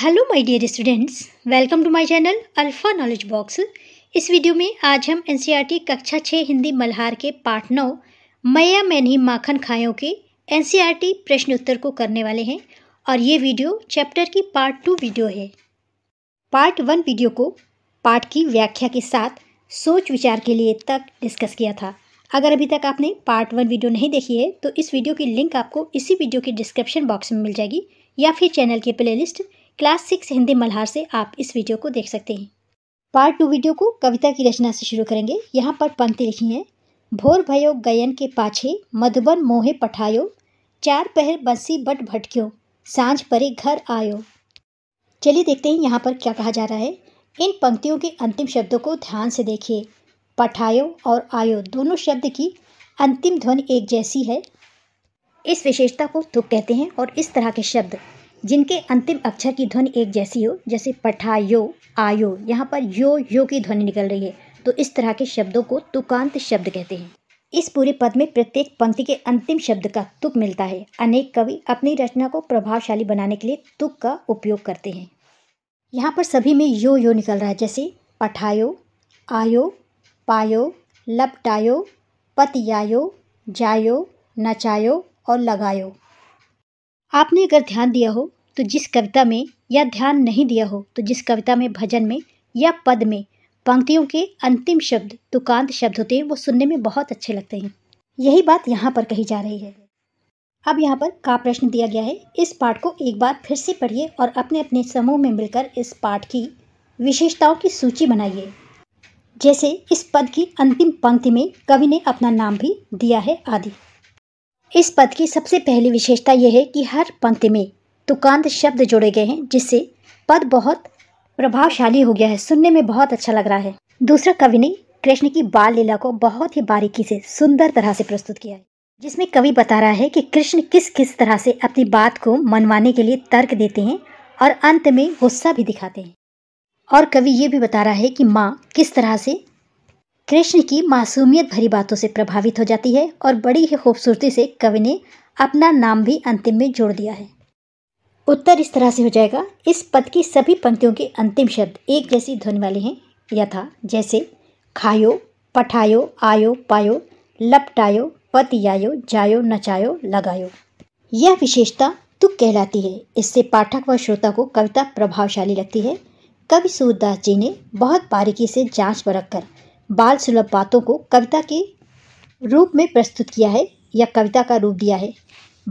hello my dear students welcome to my channel alpha knowledge box इस video में आज हम एनसीईआरटी e कक्षा छः हिंदी मल्हार के पार्ट नौ मैया मैनी माखन खायों के एनसीईआरटी e प्रश्न उत्तर को करने वाले हैं और ये वीडियो चैप्टर की पार्ट टू वीडियो है पार्ट वन वीडियो को पार्ट की व्याख्या के साथ सोच विचार के लिए तक डिस्कस किया था अगर अभी तक आपने पार्ट वन वीडियो नहीं देखी है तो इस वीडियो की लिंक आपको इसी वीडियो के डिस्क्रिप्शन बॉक्स में मिल जाएगी या फिर चैनल के playlist class six Hindi Malhar से आप इस वीडियो को देख सकते हैं पार्ट टू वीडियो को कविता की रचना से शुरू करेंगे यहाँ पर पंक्ति लिखी है भोर भयो गयन के पाछे मधुबन मोहे पठायो चार पहर बंसी बट भटक्यो सांझ परे घर आयो चलिए देखते हैं यहाँ पर क्या कहा जा रहा है इन पंक्तियों के अंतिम शब्दों को ध्यान से देखिए पठायो और आयो दोनों शब्द की अंतिम ध्वनि एक जैसी है इस विशेषता को तुक कहते हैं और इस तरह के शब्द जिनके अंतिम अक्षर की ध्वनि एक जैसी हो जैसे पठायो आयो यहाँ पर यो यो की ध्वनि निकल रही है तो इस तरह के शब्दों को तुकांत शब्द कहते हैं इस पूरे पद में प्रत्येक पंक्ति के अंतिम शब्द का तुक मिलता है अनेक कवि अपनी रचना को प्रभावशाली बनाने के लिए तुक का उपयोग करते हैं यहाँ पर सभी में यो यो निकल रहा है जैसे पठायो आयो पायो लपटायो पतियायो जायो नचायो और लगायो आपने अगर ध्यान दिया हो तो जिस कविता में या ध्यान नहीं दिया हो तो जिस कविता में भजन में या पद में पंक्तियों के अंतिम शब्द तुकांत शब्द होते हैं वो सुनने में बहुत अच्छे लगते हैं यही बात यहाँ पर कही जा रही है अब यहाँ पर का प्रश्न दिया गया है इस पाठ को एक बार फिर से पढ़िए और अपने अपने समूह में मिलकर इस पाठ की विशेषताओं की सूची बनाइए जैसे इस पद की अंतिम पंक्ति में कवि ने अपना नाम भी दिया है आदि इस पद की सबसे पहली विशेषता यह है कि हर पंक्ति में तुकांत शब्द जोड़े गए हैं जिससे पद बहुत प्रभावशाली हो गया है सुनने में बहुत अच्छा लग रहा है दूसरा कवि ने कृष्ण की बाल लीला को बहुत ही बारीकी से सुंदर तरह से प्रस्तुत किया है जिसमें कवि बता रहा है कि कृष्ण किस किस तरह से अपनी बात को मनवाने के लिए तर्क देते हैं और अंत में गुस्सा भी दिखाते हैं और कवि ये भी बता रहा है कि माँ किस तरह से कृष्ण की मासूमियत भरी बातों से प्रभावित हो जाती है और बड़ी ही खूबसूरती से कवि ने अपना नाम भी अंतिम में जोड़ दिया है उत्तर इस तरह से हो जाएगा इस पद की सभी पंक्तियों के अंतिम शब्द एक जैसी ध्वनि वाले हैं यथा जैसे खायो पठायो आयो पायो लपटायो पतियायो जायो नचायो लगायो यह विशेषता तुक कहलाती है इससे पाठक व श्रोता को कविता प्रभावशाली लगती है कवि सूरदास जी ने बहुत बारीकी से जांच परख कर बाल सुलभ बातों को कविता के रूप में प्रस्तुत किया है या कविता का रूप दिया है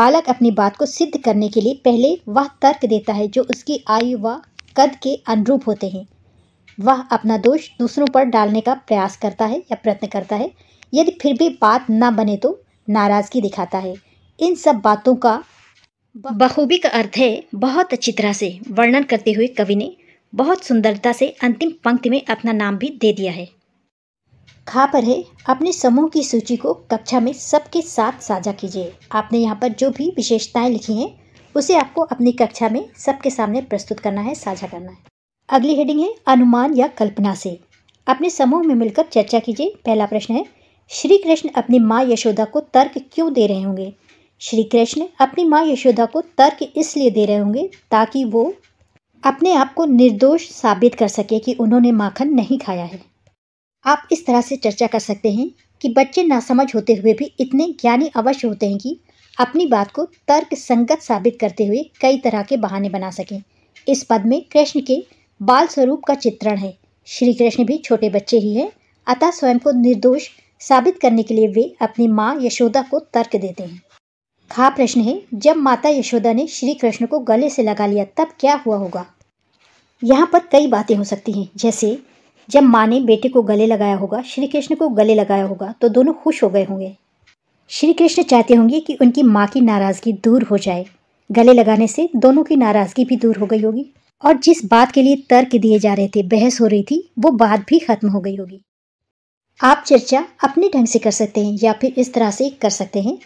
बालक अपनी बात को सिद्ध करने के लिए पहले वह तर्क देता है जो उसकी आयु व कद के अनुरूप होते हैं वह अपना दोष दूसरों पर डालने का प्रयास करता है या प्रयत्न करता है यदि फिर भी बात न बने तो नाराज़गी दिखाता है इन सब बातों का बखूबी का अर्थ है बहुत अच्छी तरह से वर्णन करते हुए कवि ने बहुत सुंदरता से अंतिम पंक्ति में अपना नाम भी दे दिया है खा पर है अपने समूह की सूची को कक्षा में सबके साथ साझा कीजिए आपने यहाँ पर जो भी विशेषताएं लिखी हैं उसे आपको अपनी कक्षा में सबके सामने प्रस्तुत करना है साझा करना है अगली हेडिंग है अनुमान या कल्पना से अपने समूह में मिलकर चर्चा कीजिए पहला प्रश्न है श्री कृष्ण अपनी माँ यशोदा को तर्क क्यों दे रहे होंगे श्री कृष्ण अपनी माँ यशोदा को तर्क इसलिए दे रहे होंगे ताकि वो अपने आप को निर्दोष साबित कर सके कि उन्होंने माखन नहीं खाया है आप इस तरह से चर्चा कर सकते हैं कि बच्चे नासमझ होते हुए भी इतने ज्ञानी अवश्य होते हैं कि अपनी बात को तर्क संगत साबित करते हुए कई तरह के बहाने बना सकें इस पद में कृष्ण के बाल स्वरूप का चित्रण है श्री कृष्ण भी छोटे बच्चे ही हैं अतः स्वयं को निर्दोष साबित करने के लिए वे अपनी माँ यशोदा को तर्क देते हैं खा प्रश्न है जब माता यशोदा ने श्री कृष्ण को गले से लगा लिया तब क्या हुआ होगा यहाँ पर कई बातें हो सकती हैं जैसे जब माँ ने बेटे को गले लगाया होगा श्री कृष्ण को गले लगाया होगा तो दोनों खुश हो गए होंगे श्री कृष्ण चाहते होंगे कि उनकी माँ की नाराज़गी दूर हो जाए गले लगाने से दोनों की नाराज़गी भी दूर हो गई होगी और जिस बात के लिए तर्क दिए जा रहे थे बहस हो रही थी वो बात भी खत्म हो गई होगी आप चर्चा अपने ढंग से कर सकते हैं या फिर इस तरह से कर सकते हैं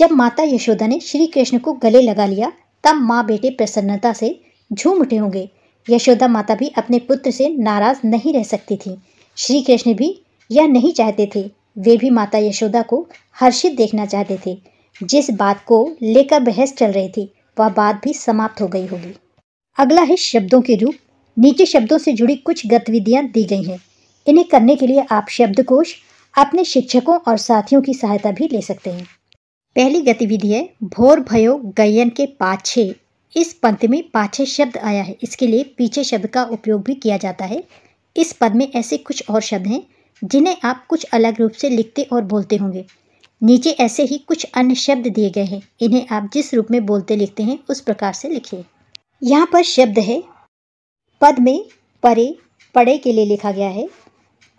जब माता यशोदा ने श्री कृष्ण को गले लगा लिया तब माँ बेटे प्रसन्नता से झूम उठे होंगे यशोदा माता भी अपने पुत्र से नाराज नहीं रह सकती थी श्री कृष्ण भी यह नहीं चाहते थे वे भी माता यशोदा को हर्षित देखना चाहते थे जिस बात को लेकर बहस चल रही थी वह बात भी समाप्त हो गई होगी अगला है शब्दों के रूप नीचे शब्दों से जुड़ी कुछ गतिविधियां दी गई हैं इन्हें करने के लिए आप शब्दकोश अपने शिक्षकों और साथियों की सहायता भी ले सकते हैं पहली गतिविधि है भोर भयो गयन के पाछे इस पंथ में पाछे शब्द आया है इसके लिए पीछे शब्द का उपयोग भी किया जाता है इस पद में ऐसे कुछ और शब्द हैं जिन्हें आप कुछ अलग रूप से लिखते और बोलते होंगे नीचे ऐसे ही कुछ अन्य शब्द दिए गए हैं इन्हें आप जिस रूप में बोलते लिखते हैं उस प्रकार से लिखिए यहाँ पर शब्द है पद में परे पड़े के लिए लिखा गया है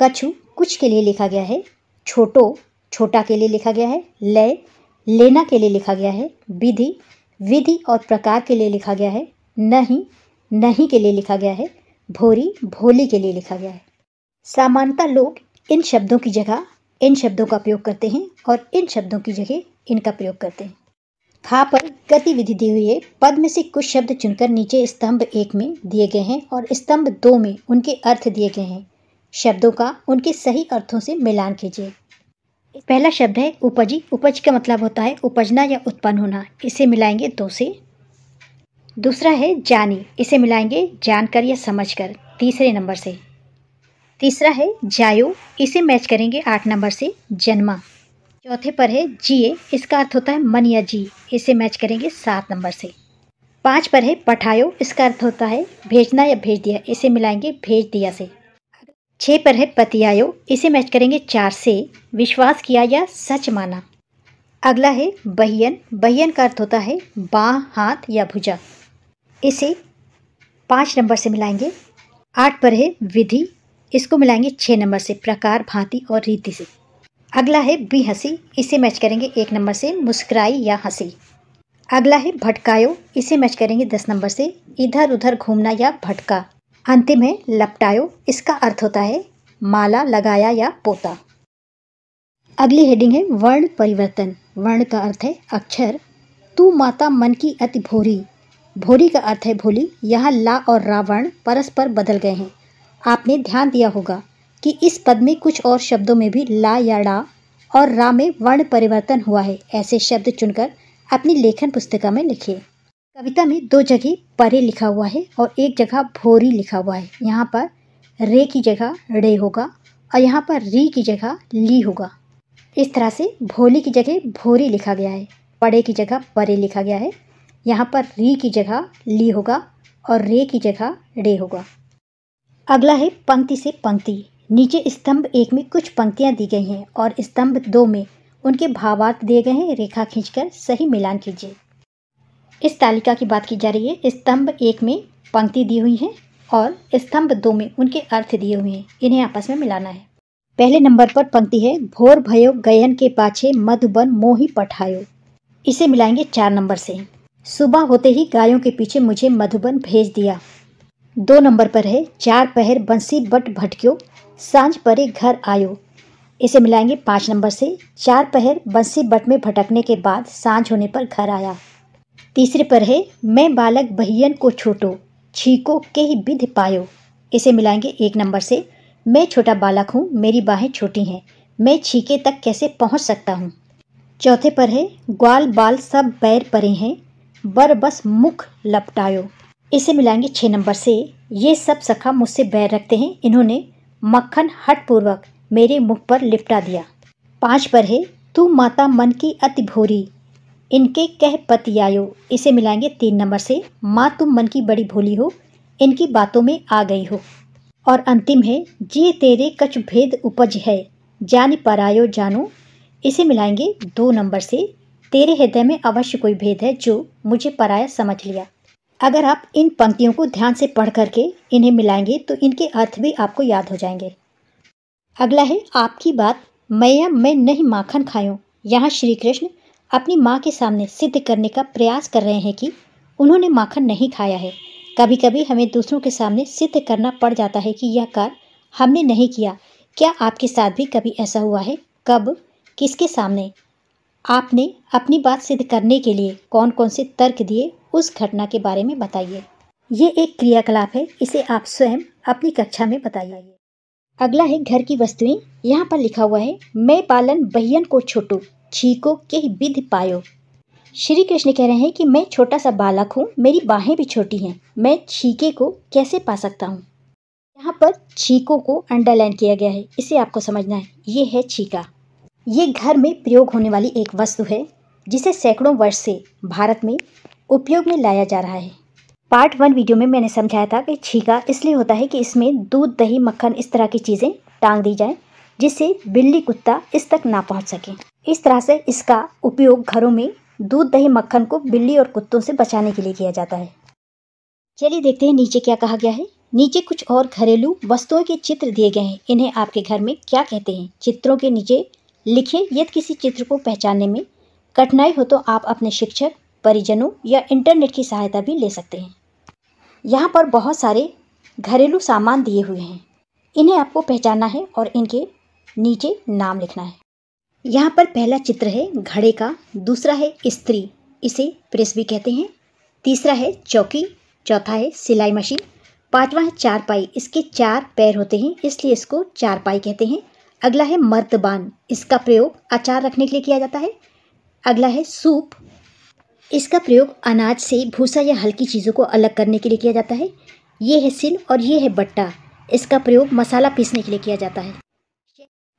कछु कुछ के लिए लिखा गया है छोटो छोटा के लिए लिखा गया है लय ले, लेना के लिए लिखा गया है विधि विधि और प्रकार के लिए लिखा गया है नहीं नहीं के लिए लिखा गया है भोरी भोली के लिए लिखा गया है सामान्यतः लोग इन शब्दों की जगह इन शब्दों का प्रयोग करते हैं और इन शब्दों की जगह इनका प्रयोग करते हैं खा पर गतिविधि दी हुई है पद में से कुछ शब्द चुनकर नीचे स्तंभ एक में दिए गए हैं और स्तंभ दो में उनके अर्थ दिए गए हैं शब्दों का उनके सही अर्थों से मिलान कीजिए पहला शब्द है उपजी उपज का मतलब होता है उपजना या उत्पन्न होना इसे मिलाएंगे दो से दूसरा है जानी इसे मिलाएंगे जानकर या समझकर तीसरे नंबर से तीसरा है जायो इसे मैच करेंगे आठ नंबर से जन्मा चौथे पर है जिए इसका अर्थ होता है मन या जी इसे मैच करेंगे सात नंबर से पाँच पर है पठायो इसका अर्थ होता है भेजना या भेज दिया इसे मिलाएंगे भेज दिया से छः पर है पतियायो इसे मैच करेंगे चार से विश्वास किया या सच माना अगला है बहियन बहियन का अर्थ होता है बाह हाथ या भुजा इसे पाँच नंबर से मिलाएंगे आठ पर है विधि इसको मिलाएंगे छः नंबर से प्रकार भांति और रीति से अगला है बी हंसी इसे मैच करेंगे एक नंबर से मुस्कुराई या हंसी अगला है भटकायो इसे मैच करेंगे दस नंबर से इधर उधर घूमना या भटका अंतिम है लपटायो इसका अर्थ होता है माला लगाया या पोता अगली हेडिंग है वर्ण परिवर्तन वर्ण का अर्थ है अक्षर तू माता मन की अति भोरी भोरी का अर्थ है भोली यहाँ ला और रावण परस्पर बदल गए हैं आपने ध्यान दिया होगा कि इस पद में कुछ और शब्दों में भी ला या डा और रा में वर्ण परिवर्तन हुआ है ऐसे शब्द चुनकर अपनी लेखन पुस्तिका में लिखिए कविता में दो जगह परे लिखा हुआ है और एक जगह भोरी लिखा हुआ है यहाँ पर रे की जगह रे होगा और यहाँ पर री की जगह ली होगा इस तरह से भोली की जगह भोरी लिखा गया है पड़े की जगह परे लिखा गया है यहाँ पर री की जगह ली होगा और रे की जगह रे होगा अगला है पंक्ति से पंक्ति नीचे स्तंभ एक में कुछ पंक्तियाँ दी गई हैं और स्तंभ दो में उनके भावार्थ दिए गए हैं रेखा खींचकर सही मिलान कीजिए इस तालिका की बात की जा रही है स्तंभ एक में पंक्ति दी हुई है और स्तंभ दो में उनके अर्थ दिए हुए हैं इन्हें आपस में मिलाना है पहले नंबर पर पंक्ति है भोर भयो गयन के पाछे मधुबन मोही पठायो इसे मिलाएंगे चार नंबर से सुबह होते ही गायों के पीछे मुझे मधुबन भेज दिया दो नंबर पर है चार पहर बंसी बट भटक्यो सांझ परे घर आयो इसे मिलाएंगे पाँच नंबर से चार पहर बंसी बट में भटकने के बाद सांझ होने पर घर आया तीसरे पर है मैं बालक बहियन को छोटो छीको के ही विध पायो इसे मिलाएंगे एक नंबर से मैं छोटा बालक हूँ मेरी बाहें छोटी हैं मैं छीके तक कैसे पहुँच सकता हूँ चौथे पर है ग्वाल बाल सब बैर परे हैं बर बस मुख लपटायो इसे मिलाएंगे छः नंबर से ये सब सखा मुझसे बैर रखते हैं इन्होंने मक्खन हटपूर्वक मेरे मुख पर लिपटा दिया पाँच पर है तू माता मन की अति भोरी इनके कह पति आयो इसे मिलाएंगे तीन नंबर से माँ तुम मन की बड़ी भोली हो इनकी बातों में आ गई हो और अंतिम है जी तेरे कछ भेद उपज है जान आयो जानो इसे मिलाएंगे दो नंबर से तेरे हृदय में अवश्य कोई भेद है जो मुझे पराया समझ लिया अगर आप इन पंक्तियों को ध्यान से पढ़ करके इन्हें मिलाएंगे तो इनके अर्थ भी आपको याद हो जाएंगे अगला है आपकी बात मैया मैं नहीं माखन खायूं यहाँ श्री कृष्ण अपनी माँ के सामने सिद्ध करने का प्रयास कर रहे हैं कि उन्होंने माखन नहीं खाया है कभी कभी हमें दूसरों के सामने सिद्ध करना पड़ जाता है कि यह कार्य हमने नहीं किया क्या आपके साथ भी कभी ऐसा हुआ है कब किसके सामने आपने अपनी बात सिद्ध करने के लिए कौन कौन से तर्क दिए उस घटना के बारे में बताइए ये एक क्रियाकलाप है इसे आप स्वयं अपनी कक्षा में बताइए अगला है घर की वस्तुएं यहाँ पर लिखा हुआ है मैं पालन बहियन को छोटू छीको के विध पायो श्री कृष्ण कह रहे हैं कि मैं छोटा सा बालक हूँ मेरी बाहें भी छोटी हैं मैं छीके को कैसे पा सकता हूँ यहाँ पर छीकों को अंडरलाइन किया गया है इसे आपको समझना है ये है छीका ये घर में प्रयोग होने वाली एक वस्तु है जिसे सैकड़ों वर्ष से भारत में उपयोग में लाया जा रहा है पार्ट वन वीडियो में मैंने समझाया था कि छीका इसलिए होता है कि इसमें दूध दही मक्खन इस तरह की चीज़ें टांग दी जाए जिससे बिल्ली कुत्ता इस तक ना पहुँच सके इस तरह से इसका उपयोग घरों में दूध दही मक्खन को बिल्ली और कुत्तों से बचाने के लिए किया जाता है चलिए देखते हैं नीचे क्या कहा गया है नीचे कुछ और घरेलू वस्तुओं के चित्र दिए गए हैं इन्हें आपके घर में क्या कहते हैं चित्रों के नीचे लिखे यदि किसी चित्र को पहचानने में कठिनाई हो तो आप अपने शिक्षक परिजनों या इंटरनेट की सहायता भी ले सकते हैं यहाँ पर बहुत सारे घरेलू सामान दिए हुए हैं इन्हें आपको पहचानना है और इनके नीचे नाम लिखना है यहाँ पर पहला चित्र है घड़े का दूसरा है स्त्री इसे प्रेस भी कहते हैं तीसरा है चौकी चौथा है सिलाई मशीन पांचवा है चारपाई इसके चार पैर होते हैं इसलिए इसको चारपाई कहते हैं अगला है मर्दबान इसका प्रयोग अचार रखने के लिए किया जाता है अगला है सूप इसका प्रयोग अनाज से भूसा या हल्की चीज़ों को अलग करने के लिए किया जाता है ये है सिल और ये है बट्टा इसका प्रयोग मसाला पीसने के लिए किया जाता है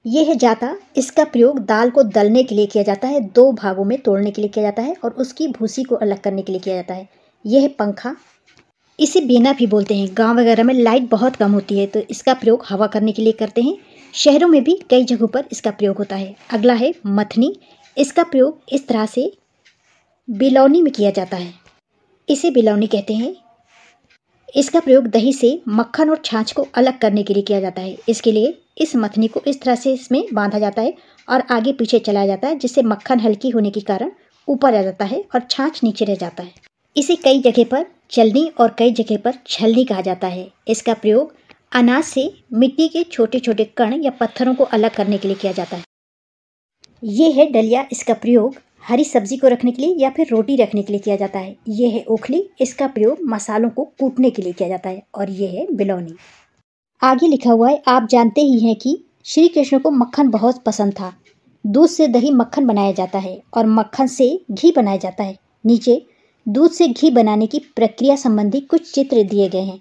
ये है जाता इसका प्रयोग दाल को दलने के लिए किया जाता है दो भागों में तोड़ने के लिए किया जाता है और उसकी भूसी को अलग करने के लिए किया जाता है यह है पंखा इसे बेना भी बोलते हैं गांव वगैरह में लाइट बहुत कम होती है तो इसका प्रयोग हवा करने के लिए करते हैं शहरों में भी कई जगहों पर इसका प्रयोग होता है अगला है मथनी इसका प्रयोग इस तरह से बिलौनी में किया जाता है इसे बिलौनी कहते हैं इसका प्रयोग दही से मक्खन और छाछ को अलग करने के लिए किया जाता है इसके लिए इस मथनी को इस तरह से इसमें बांधा जाता है और आगे पीछे चलाया जाता है जिससे मक्खन हल्की होने के कारण ऊपर आ जाता है और छाछ नीचे रह जाता है इसे कई जगह पर चलनी और कई जगह पर छलनी कहा जाता है इसका प्रयोग अनाज से मिट्टी के छोटे छोटे कण या पत्थरों को अलग करने के लिए किया जाता है ये है डलिया इसका प्रयोग हरी सब्जी को रखने के लिए या फिर रोटी रखने के लिए किया जाता है ये है ओखली इसका प्रयोग मसालों को कूटने के लिए किया जाता है और ये है बिलौनी आगे लिखा हुआ है आप जानते ही हैं कि श्री कृष्ण को मक्खन बहुत पसंद था दूध से दही मक्खन बनाया जाता है और मक्खन से घी बनाया जाता है नीचे दूध से घी बनाने की प्रक्रिया संबंधी कुछ चित्र दिए गए हैं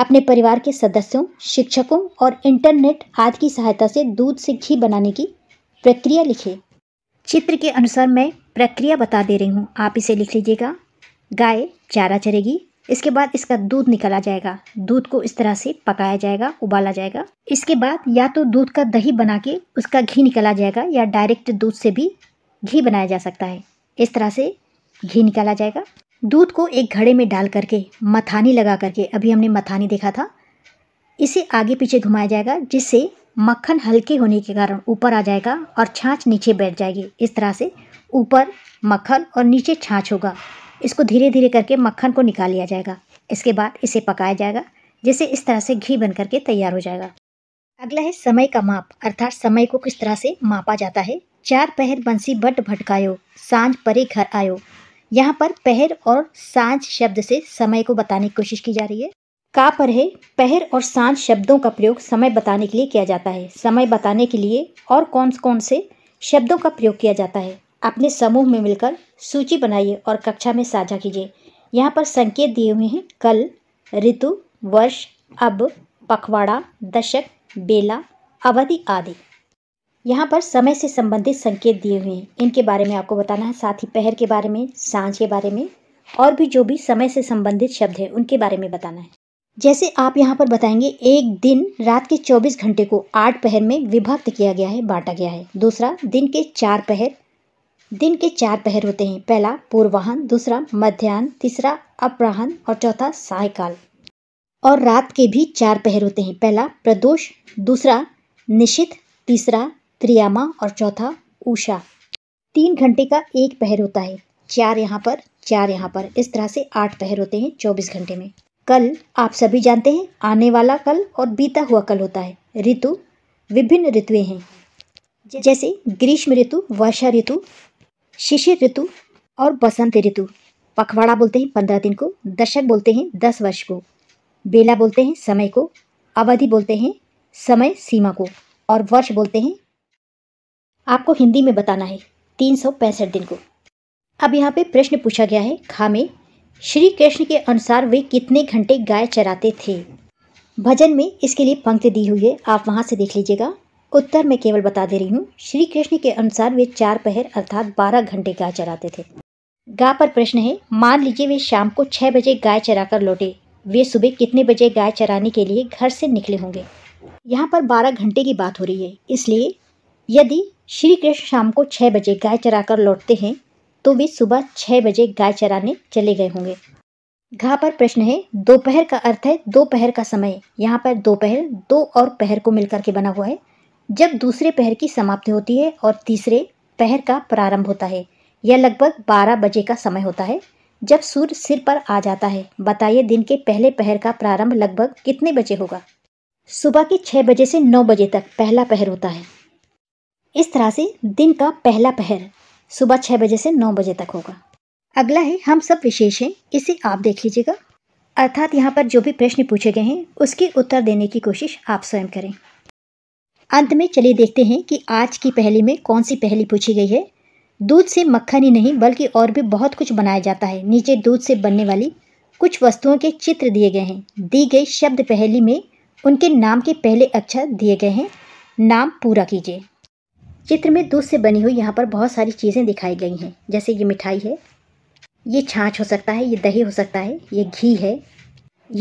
अपने परिवार के सदस्यों शिक्षकों और इंटरनेट आदि की सहायता से दूध से घी बनाने की प्रक्रिया लिखें चित्र के अनुसार मैं प्रक्रिया बता दे रही हूँ आप इसे लिख लीजिएगा गाय चारा चरेगी इसके बाद इसका दूध निकाला जाएगा दूध को इस तरह से पकाया जाएगा उबाला जाएगा इसके बाद या तो दूध का दही बना के उसका घी निकाला जाएगा या डायरेक्ट दूध से भी घी बनाया जा सकता है इस तरह से घी निकाला जाएगा दूध को एक घड़े में डाल करके मथानी लगा करके अभी हमने मथानी देखा था इसे आगे पीछे घुमाया जाएगा जिससे मक्खन हल्के होने के कारण ऊपर आ जाएगा और छाछ नीचे बैठ जाएगी इस तरह से ऊपर मक्खन और नीचे छाछ होगा इसको धीरे धीरे करके मक्खन को निकाल लिया जाएगा इसके बाद इसे पकाया जाएगा जिससे इस तरह से घी बन करके तैयार हो जाएगा अगला है समय का माप अर्थात समय को किस तरह से मापा जाता है चार पहर बंसी बट भटकायो सांझ परे घर आयो यहाँ पर पहर और सांझ शब्द से समय को बताने की कोशिश की जा रही है का पर है पहर और सांझ शब्दों का प्रयोग समय बताने के लिए किया जाता है समय बताने के लिए और कौन कौन से शब्दों का प्रयोग किया जाता है अपने समूह में मिलकर सूची बनाइए और कक्षा में साझा कीजिए यहाँ पर संकेत दिए हुए हैं कल ऋतु वर्ष अब पखवाड़ा दशक बेला अवधि आदि यहाँ पर समय से संबंधित संकेत दिए हुए हैं इनके बारे में आपको बताना है साथ ही पहर के बारे में सांझ के बारे में और भी जो भी समय से संबंधित शब्द है उनके बारे में बताना है जैसे आप यहाँ पर बताएंगे एक दिन रात के 24 घंटे को आठ पहर में विभक्त किया गया है बांटा गया है दूसरा दिन के चार पहर दिन के चार पहर होते हैं पहला पूर्वाहन दूसरा मध्यान्ह तीसरा अपराहन और चौथा सायकाल और रात के भी चार पहर होते हैं पहला प्रदोष दूसरा निशित तीसरा त्रियामा और चौथा उषा तीन घंटे का एक पहर होता है चार यहाँ पर चार यहाँ पर इस तरह से आठ पहर होते हैं चौबीस घंटे में कल आप सभी जानते हैं आने वाला कल और बीता हुआ कल होता है ऋतु विभिन्न ऋतुएं हैं जैसे ग्रीष्म ऋतु वर्षा ऋतु शिशिर ऋतु और बसंत ऋतु पखवाड़ा बोलते हैं पंद्रह दिन को दशक बोलते हैं दस वर्ष को बेला बोलते हैं समय को अवधि बोलते हैं समय सीमा को और वर्ष बोलते हैं आपको हिंदी में बताना है तीन सौ पैंसठ दिन को अब यहाँ पे प्रश्न पूछा गया है खा में श्री कृष्ण के अनुसार वे कितने घंटे गाय चराते थे भजन में इसके लिए पंक्ति दी हुई है आप वहाँ से देख लीजिएगा उत्तर में केवल बता दे रही हूँ श्री कृष्ण के अनुसार वे चार पहर अर्थात बारह घंटे गाय चराते थे गाय पर प्रश्न है मान लीजिए वे शाम को छः बजे गाय चराकर लौटे वे सुबह कितने बजे गाय चराने के लिए घर से निकले होंगे यहाँ पर बारह घंटे की बात हो रही है इसलिए यदि श्री कृष्ण शाम को छः बजे गाय चराकर लौटते हैं तो वे सुबह छः बजे गाय चराने चले गए होंगे घा पर प्रश्न है दोपहर का अर्थ है दोपहर का समय यहाँ पर दोपहर दो और पहर को मिलकर के बना हुआ है जब दूसरे पहर की समाप्ति होती है और तीसरे पहर का प्रारंभ होता है यह लगभग 12 बजे का समय होता है जब सूर्य सिर पर आ जाता है बताइए दिन के पहले पहर का प्रारंभ लगभग कितने बजे होगा सुबह के छः बजे से नौ बजे तक पहला पहर होता है इस तरह से दिन का पहला पहर सुबह छः बजे से नौ बजे तक होगा अगला है हम सब विशेष हैं इसे आप देख लीजिएगा अर्थात यहाँ पर जो भी प्रश्न पूछे गए हैं उसके उत्तर देने की कोशिश आप स्वयं करें अंत में चलिए देखते हैं कि आज की पहली में कौन सी पहली पूछी गई है दूध से मक्खन ही नहीं बल्कि और भी बहुत कुछ बनाया जाता है नीचे दूध से बनने वाली कुछ वस्तुओं के चित्र दिए गए हैं दी गई शब्द पहली में उनके नाम के पहले अक्षर दिए गए हैं नाम पूरा कीजिए चित्र में दूध से बनी हुई यहाँ पर बहुत सारी चीज़ें दिखाई गई हैं जैसे ये मिठाई है ये छाछ हो सकता है ये दही हो सकता है ये घी है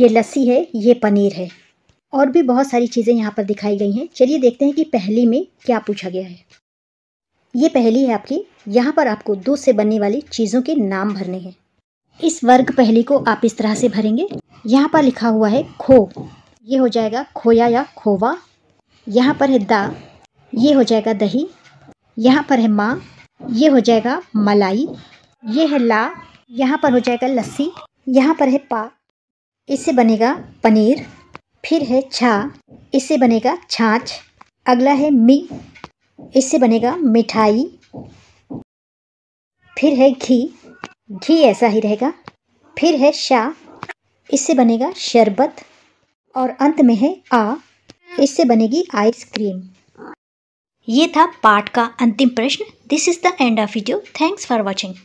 ये लस्सी है ये पनीर है और भी बहुत सारी चीज़ें यहाँ पर दिखाई गई हैं चलिए देखते हैं कि पहली में क्या पूछा गया है ये पहली है आपकी यहाँ पर आपको दूध से बनने वाली चीज़ों के नाम भरने हैं इस वर्ग पहली को आप इस तरह से भरेंगे यहाँ पर लिखा हुआ है खो ये हो जाएगा खोया या खोवा यहाँ पर है दा ये हो जाएगा दही यहाँ पर है माँ ये हो जाएगा मलाई ये है ला यहाँ पर हो जाएगा लस्सी यहाँ पर है पा इससे बनेगा पनीर फिर है छा इससे बनेगा छाछ अगला है मी इससे बनेगा मिठाई फिर है घी घी ऐसा ही रहेगा फिर है शा इससे बनेगा शरबत और अंत में है आ इससे बनेगी आइसक्रीम ये था पाठ का अंतिम प्रश्न this is the end of video thanks for watching